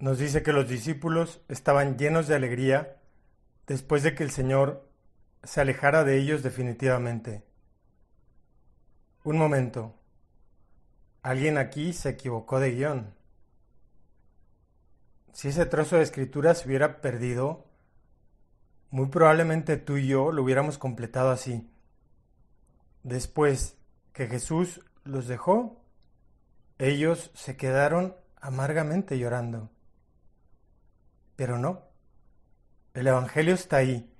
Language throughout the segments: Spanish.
nos dice que los discípulos estaban llenos de alegría después de que el Señor se alejara de ellos definitivamente. Un momento. Alguien aquí se equivocó de guión. Si ese trozo de escritura se hubiera perdido, muy probablemente tú y yo lo hubiéramos completado así. Después que Jesús los dejó, ellos se quedaron amargamente llorando. Pero no, el Evangelio está ahí.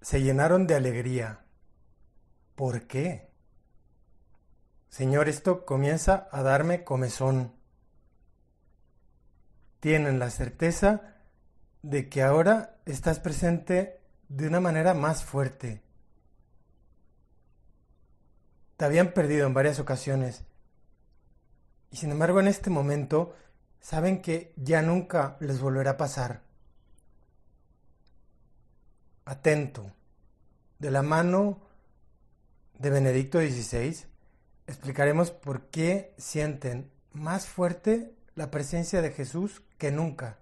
Se llenaron de alegría. ¿Por qué? Señor, esto comienza a darme comezón. Tienen la certeza de que ahora estás presente de una manera más fuerte. Te habían perdido en varias ocasiones. Y sin embargo, en este momento saben que ya nunca les volverá a pasar. Atento, de la mano de Benedicto XVI, explicaremos por qué sienten más fuerte la presencia de Jesús que nunca.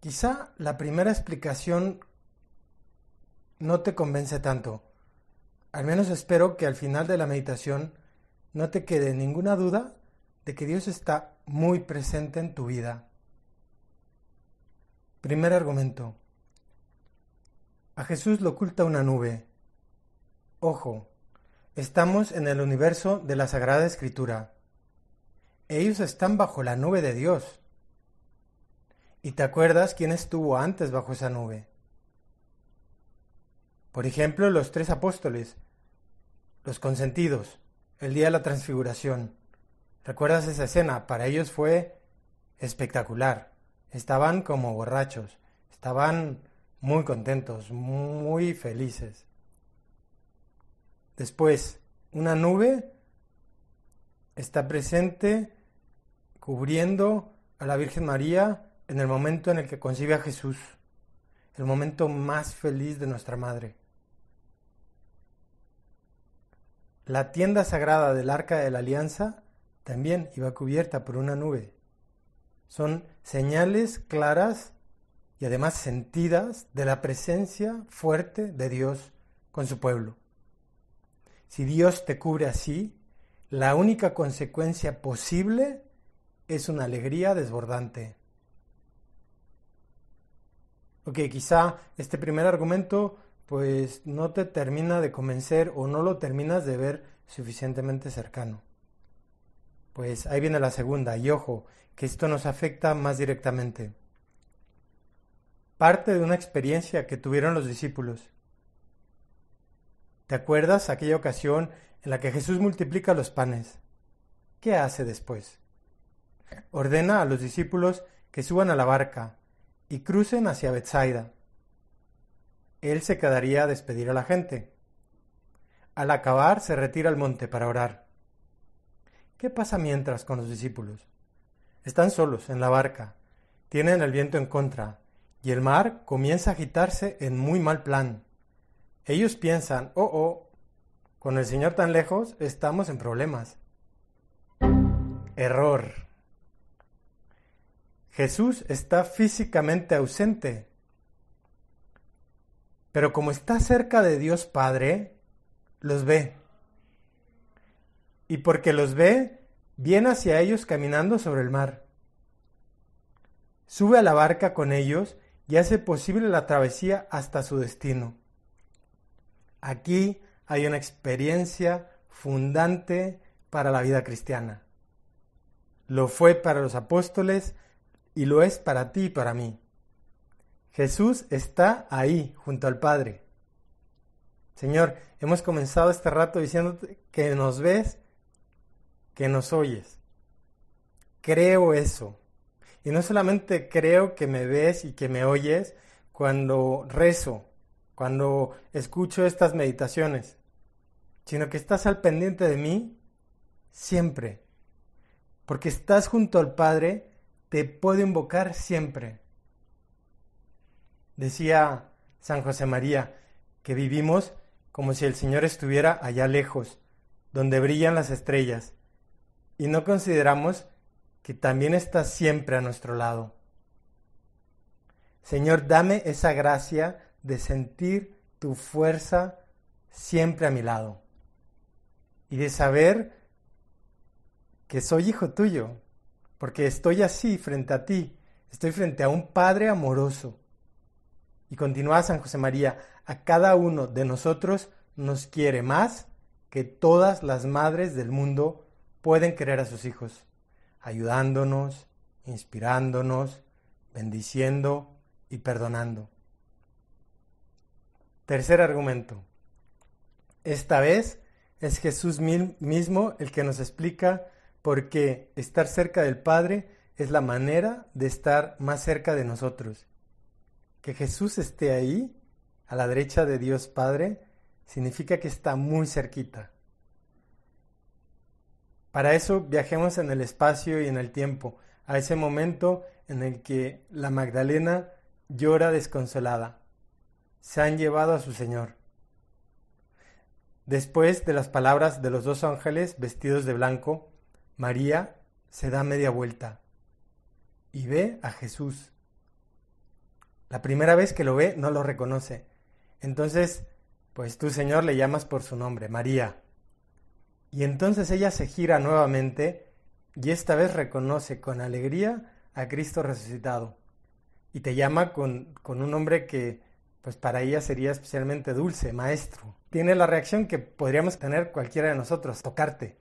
Quizá la primera explicación no te convence tanto. Al menos espero que al final de la meditación no te quede ninguna duda de que Dios está muy presente en tu vida. Primer argumento. A Jesús lo oculta una nube. Ojo, estamos en el universo de la Sagrada Escritura. Ellos están bajo la nube de Dios. ¿Y te acuerdas quién estuvo antes bajo esa nube? Por ejemplo, los tres apóstoles, los consentidos, el día de la transfiguración. ¿Recuerdas esa escena? Para ellos fue espectacular. Estaban como borrachos, estaban muy contentos, muy felices. Después, una nube está presente cubriendo a la Virgen María en el momento en el que concibe a Jesús, el momento más feliz de nuestra Madre. La tienda sagrada del Arca de la Alianza también iba cubierta por una nube. Son señales claras y además sentidas de la presencia fuerte de Dios con su pueblo. Si Dios te cubre así, la única consecuencia posible es una alegría desbordante. Ok, quizá este primer argumento pues no te termina de convencer o no lo terminas de ver suficientemente cercano. Pues ahí viene la segunda, y ojo, que esto nos afecta más directamente. Parte de una experiencia que tuvieron los discípulos. ¿Te acuerdas aquella ocasión en la que Jesús multiplica los panes? ¿Qué hace después? Ordena a los discípulos que suban a la barca y crucen hacia Bethsaida. Él se quedaría a despedir a la gente. Al acabar se retira al monte para orar. ¿Qué pasa mientras con los discípulos? Están solos en la barca, tienen el viento en contra, y el mar comienza a agitarse en muy mal plan. Ellos piensan, oh, oh, con el Señor tan lejos estamos en problemas. Error. Jesús está físicamente ausente, pero como está cerca de Dios Padre, los ve y porque los ve, viene hacia ellos caminando sobre el mar. Sube a la barca con ellos y hace posible la travesía hasta su destino. Aquí hay una experiencia fundante para la vida cristiana. Lo fue para los apóstoles y lo es para ti y para mí. Jesús está ahí junto al Padre. Señor, hemos comenzado este rato diciéndote que nos ves que nos oyes. Creo eso. Y no solamente creo que me ves y que me oyes cuando rezo, cuando escucho estas meditaciones, sino que estás al pendiente de mí siempre. Porque estás junto al Padre, te puedo invocar siempre. Decía San José María que vivimos como si el Señor estuviera allá lejos, donde brillan las estrellas, y no consideramos que también está siempre a nuestro lado. Señor, dame esa gracia de sentir tu fuerza siempre a mi lado y de saber que soy hijo tuyo, porque estoy así frente a ti, estoy frente a un Padre amoroso. Y continúa San José María, a cada uno de nosotros nos quiere más que todas las madres del mundo pueden querer a sus hijos, ayudándonos, inspirándonos, bendiciendo y perdonando. Tercer argumento. Esta vez es Jesús mismo el que nos explica por qué estar cerca del Padre es la manera de estar más cerca de nosotros. Que Jesús esté ahí, a la derecha de Dios Padre, significa que está muy cerquita. Para eso viajemos en el espacio y en el tiempo, a ese momento en el que la Magdalena llora desconsolada. Se han llevado a su Señor. Después de las palabras de los dos ángeles vestidos de blanco, María se da media vuelta y ve a Jesús. La primera vez que lo ve no lo reconoce. Entonces, pues tú Señor le llamas por su nombre, María. Y entonces ella se gira nuevamente y esta vez reconoce con alegría a Cristo resucitado. Y te llama con, un nombre que pues para ella sería especialmente dulce, maestro. Tiene la reacción que podríamos tener cualquiera de nosotros, tocarte.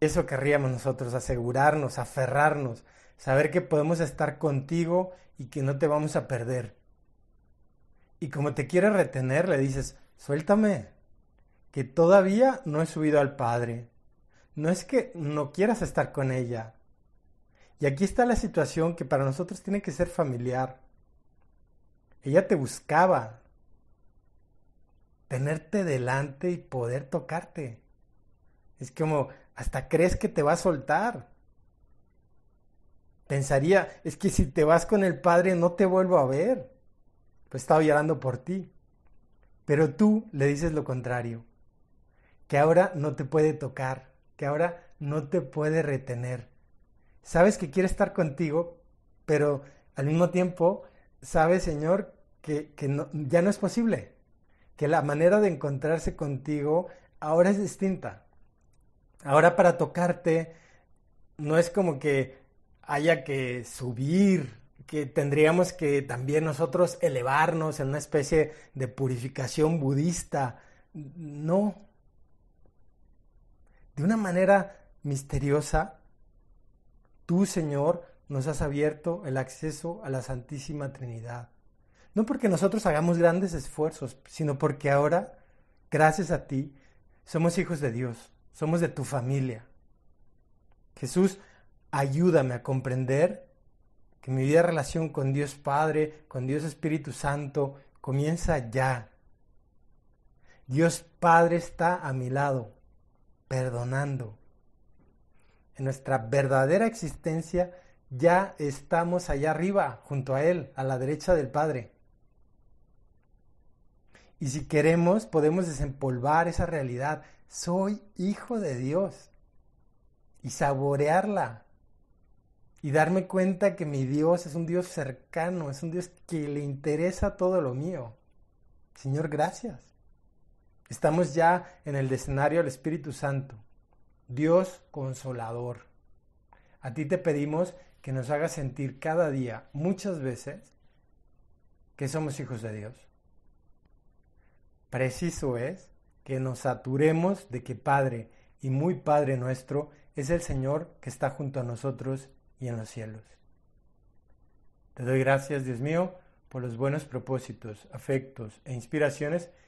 Eso querríamos nosotros, asegurarnos, aferrarnos, saber que podemos estar contigo y que no te vamos a perder. Y como te quiere retener, le dices, suéltame, que todavía no he subido al Padre. No es que no quieras estar con ella. Y aquí está la situación que para nosotros tiene que ser familiar. Ella te buscaba. Tenerte delante y poder tocarte. Es como, hasta crees que te va a soltar. Pensaría, es que si te vas con el Padre no te vuelvo a ver. Pues estaba llorando por ti. Pero tú le dices lo contrario que ahora no te puede tocar, que ahora no te puede retener. Sabes que quiere estar contigo, pero al mismo tiempo sabes, Señor, que, ya no es posible, que la manera de encontrarse contigo ahora es distinta. Ahora para tocarte no es como que haya que subir, que tendríamos que también nosotros elevarnos en una especie de purificación budista. No, de una manera misteriosa, tú, Señor, nos has abierto el acceso a la Santísima Trinidad. No porque nosotros hagamos grandes esfuerzos, sino porque ahora, gracias a ti, somos hijos de Dios, somos de tu familia. Jesús, ayúdame a comprender que mi vida de relación con Dios Padre, con Dios Espíritu Santo, comienza ya. Dios Padre está a mi lado perdonando. En nuestra verdadera existencia ya estamos allá arriba, junto a Él, a la derecha del Padre. Y si queremos, podemos desempolvar esa realidad. Soy hijo de Dios. Y saborearla. Y darme cuenta que mi Dios es un Dios cercano, es un Dios que le interesa todo lo mío. Señor, gracias. Estamos ya en el escenario del Espíritu Santo, Dios consolador. A ti te pedimos que nos hagas sentir cada día, muchas veces, que somos hijos de Dios. Preciso es que nos saturemos de que Padre y muy Padre nuestro es el Señor que está junto a nosotros y en los cielos. Te doy gracias, Dios mío, por los buenos propósitos, afectos e inspiraciones